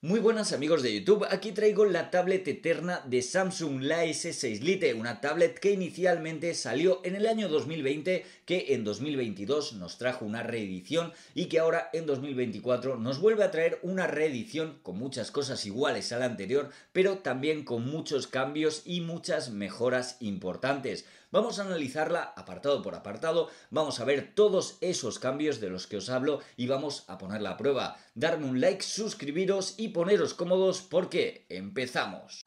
Muy buenas amigos de YouTube, aquí traigo la tablet eterna de Samsung, la S6 Lite, una tablet que inicialmente salió en el año 2020, que en 2022 nos trajo una reedición y que ahora en 2024 nos vuelve a traer una reedición con muchas cosas iguales a la anterior, pero también con muchos cambios y muchas mejoras importantes. Vamos a analizarla apartado por apartado, vamos a ver todos esos cambios de los que os hablo y vamos a ponerla a prueba. Darme un like, suscribiros y poneros cómodos porque empezamos.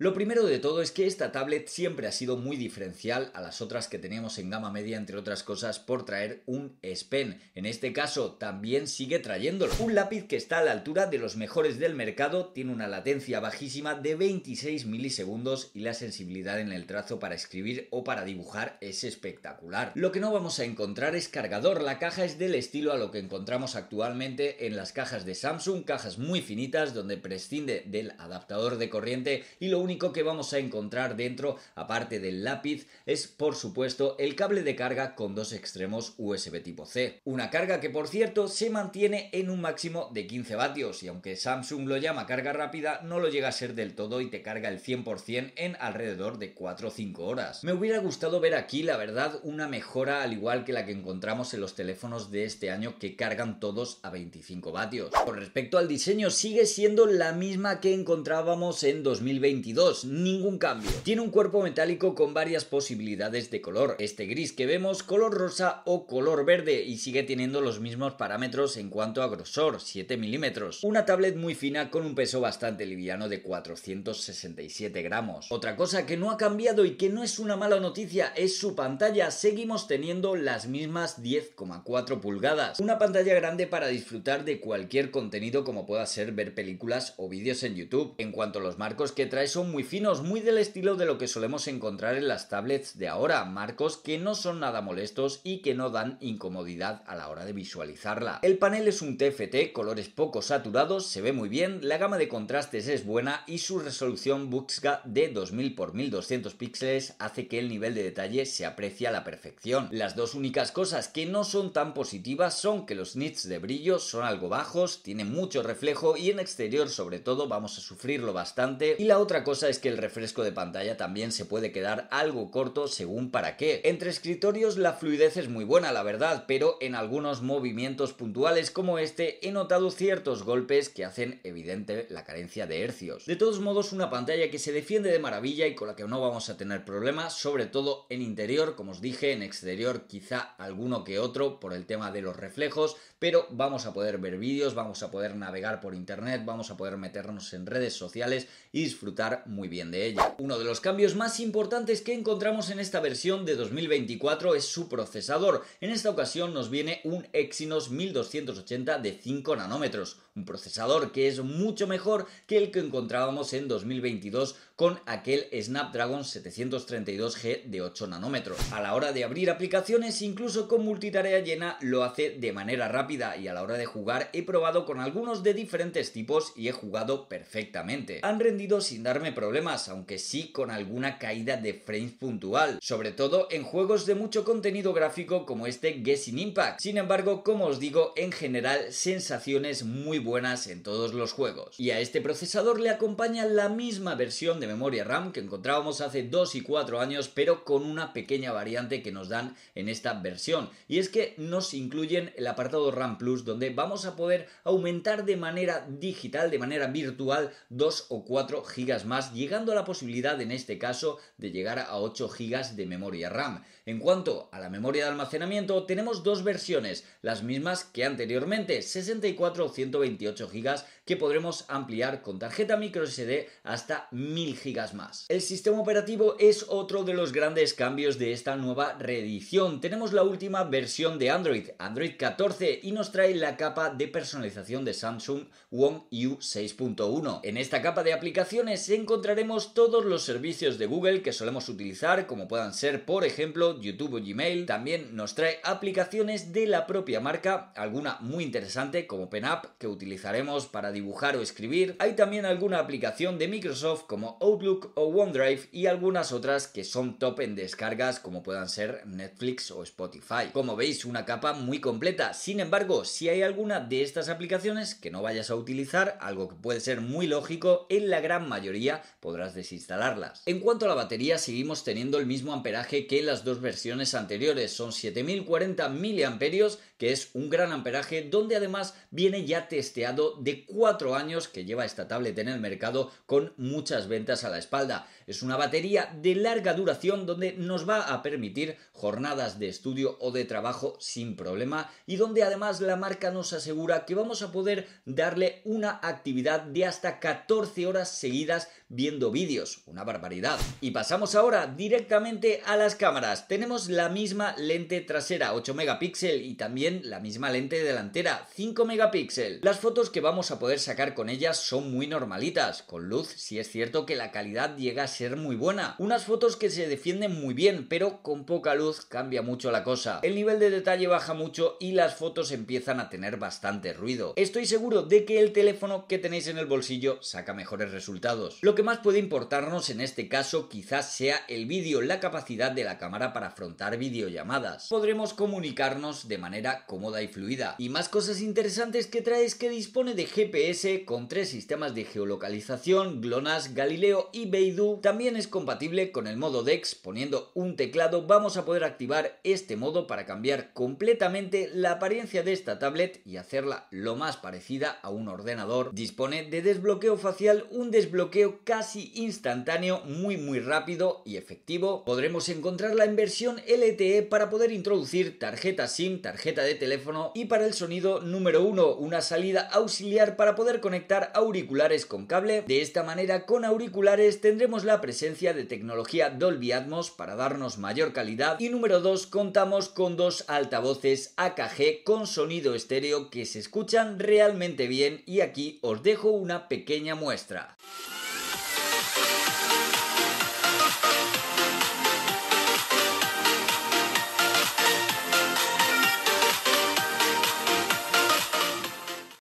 Lo primero de todo es que esta tablet siempre ha sido muy diferencial a las otras que teníamos en gama media, entre otras cosas, por traer un spen Pen. En este caso, también sigue trayéndolo. Un lápiz que está a la altura de los mejores del mercado, tiene una latencia bajísima de 26 milisegundos y la sensibilidad en el trazo para escribir o para dibujar es espectacular. Lo que no vamos a encontrar es cargador, la caja es del estilo a lo que encontramos actualmente en las cajas de Samsung, cajas muy finitas donde prescinde del adaptador de corriente y lo único que vamos a encontrar dentro, aparte del lápiz, es por supuesto el cable de carga con dos extremos USB tipo C. Una carga que por cierto se mantiene en un máximo de 15 vatios y aunque Samsung lo llama carga rápida, no lo llega a ser del todo y te carga el 100% en alrededor de 4 o 5 horas. Me hubiera gustado ver aquí, la verdad, una mejora al igual que la que encontramos en los teléfonos de este año que cargan todos a 25 vatios. Con respecto al diseño, sigue siendo la misma que encontrábamos en 2022 ningún cambio. Tiene un cuerpo metálico con varias posibilidades de color, este gris que vemos, color rosa o color verde y sigue teniendo los mismos parámetros en cuanto a grosor, 7 milímetros. Una tablet muy fina con un peso bastante liviano de 467 gramos. Otra cosa que no ha cambiado y que no es una mala noticia es su pantalla, seguimos teniendo las mismas 10,4 pulgadas. Una pantalla grande para disfrutar de cualquier contenido como pueda ser ver películas o vídeos en YouTube. En cuanto a los marcos que trae son muy finos, muy del estilo de lo que solemos encontrar en las tablets de ahora, marcos que no son nada molestos y que no dan incomodidad a la hora de visualizarla. El panel es un TFT, colores poco saturados, se ve muy bien, la gama de contrastes es buena y su resolución Buxga de 2000 x 1200 píxeles hace que el nivel de detalle se aprecie a la perfección. Las dos únicas cosas que no son tan positivas son que los nits de brillo son algo bajos, tienen mucho reflejo y en exterior sobre todo vamos a sufrirlo bastante y la otra cosa es que el refresco de pantalla también se puede quedar algo corto según para qué. Entre escritorios la fluidez es muy buena, la verdad, pero en algunos movimientos puntuales como este he notado ciertos golpes que hacen evidente la carencia de hercios. De todos modos, una pantalla que se defiende de maravilla y con la que no vamos a tener problemas, sobre todo en interior, como os dije, en exterior quizá alguno que otro por el tema de los reflejos, pero vamos a poder ver vídeos, vamos a poder navegar por internet, vamos a poder meternos en redes sociales y disfrutar muy bien de ella. Uno de los cambios más importantes que encontramos en esta versión de 2024 es su procesador. En esta ocasión nos viene un Exynos 1280 de 5 nanómetros, un procesador que es mucho mejor que el que encontrábamos en 2022 con aquel Snapdragon 732G de 8 nanómetros. A la hora de abrir aplicaciones, incluso con multitarea llena, lo hace de manera rápida y a la hora de jugar he probado con algunos de diferentes tipos y he jugado perfectamente. Han rendido sin darme problemas, aunque sí con alguna caída de frames puntual, sobre todo en juegos de mucho contenido gráfico como este Guessing Impact. Sin embargo, como os digo, en general sensaciones muy buenas en todos los juegos. Y a este procesador le acompaña la misma versión de memoria RAM que encontrábamos hace 2 y 4 años, pero con una pequeña variante que nos dan en esta versión. Y es que nos incluyen el apartado RAM Plus, donde vamos a poder aumentar de manera digital, de manera virtual, 2 o 4 GB más, llegando a la posibilidad en este caso de llegar a 8 GB de memoria RAM. En cuanto a la memoria de almacenamiento, tenemos dos versiones, las mismas que anteriormente, 64 o 128 GB que podremos ampliar con tarjeta micro SD hasta 1000 gigas más. El sistema operativo es otro de los grandes cambios de esta nueva reedición. Tenemos la última versión de Android, Android 14, y nos trae la capa de personalización de Samsung One U 6.1. En esta capa de aplicaciones encontraremos todos los servicios de Google que solemos utilizar, como puedan ser, por ejemplo, YouTube o Gmail. También nos trae aplicaciones de la propia marca, alguna muy interesante como PenApp, que utilizaremos para dibujar o escribir. Hay también alguna aplicación de Microsoft como Outlook o OneDrive y algunas otras que son top en descargas como puedan ser Netflix o Spotify. Como veis, una capa muy completa. Sin embargo, si hay alguna de estas aplicaciones que no vayas a utilizar, algo que puede ser muy lógico, en la gran mayoría podrás desinstalarlas. En cuanto a la batería, seguimos teniendo el mismo amperaje que las dos versiones anteriores, son 7040 mAh, que es un gran amperaje, donde además viene ya testeado de 4 años que lleva esta tablet en el mercado con muchas ventas a la espalda. Es una batería de larga duración donde nos va a permitir jornadas de estudio o de trabajo sin problema y donde además la marca nos asegura que vamos a poder darle una actividad de hasta 14 horas seguidas viendo vídeos. Una barbaridad. Y pasamos ahora directamente a las cámaras. Tenemos la misma lente trasera 8 megapíxeles y también la misma lente delantera 5 megapíxeles. Las fotos que vamos a poder sacar con ellas son muy normalitas, con luz si es cierto que la calidad llega a ser muy buena. Unas fotos que se defienden muy bien, pero con poca luz cambia mucho la cosa. El nivel de detalle baja mucho y las fotos empiezan a tener bastante ruido. Estoy seguro de que el teléfono que tenéis en el bolsillo saca mejores resultados. Lo que más puede importarnos en este caso quizás sea el vídeo, la capacidad de la cámara para afrontar videollamadas. Podremos comunicarnos de manera cómoda y fluida. Y más cosas interesantes que trae es que dispone de GPS con tres sistemas de geolocalización, GLONASS, Galileo y Beidou. También es compatible con el modo DeX, poniendo un teclado vamos a poder activar este modo para cambiar completamente la apariencia de esta tablet y hacerla lo más parecida a un ordenador. Dispone de desbloqueo facial, un desbloqueo casi instantáneo, muy muy rápido y efectivo. Podremos encontrarla en versión LTE para poder introducir tarjeta SIM, tarjeta de teléfono y para el sonido número 1, una salida auxiliar para poder conectar auriculares con cable. De esta manera, con auriculares tendremos la presencia de tecnología Dolby Atmos para darnos mayor calidad y número 2 contamos con dos altavoces AKG con sonido estéreo que se escuchan realmente bien y aquí os dejo una pequeña muestra.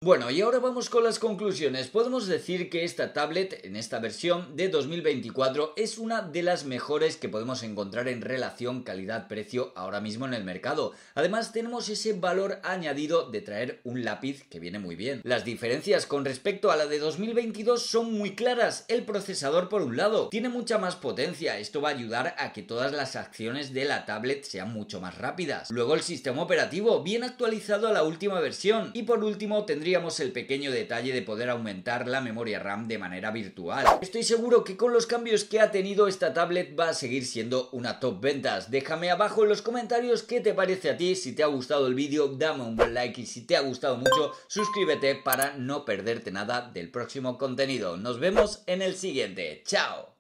Bueno, y ahora vamos con las conclusiones. Podemos decir que esta tablet, en esta versión de 2024, es una de las mejores que podemos encontrar en relación calidad-precio ahora mismo en el mercado. Además, tenemos ese valor añadido de traer un lápiz que viene muy bien. Las diferencias con respecto a la de 2022 son muy claras. El procesador, por un lado, tiene mucha más potencia. Esto va a ayudar a que todas las acciones de la tablet sean mucho más rápidas. Luego, el sistema operativo, bien actualizado a la última versión. Y por último, tendría el pequeño detalle de poder aumentar la memoria RAM de manera virtual. Estoy seguro que con los cambios que ha tenido esta tablet va a seguir siendo una top ventas. Déjame abajo en los comentarios qué te parece a ti, si te ha gustado el vídeo dame un buen like y si te ha gustado mucho suscríbete para no perderte nada del próximo contenido. Nos vemos en el siguiente. ¡Chao!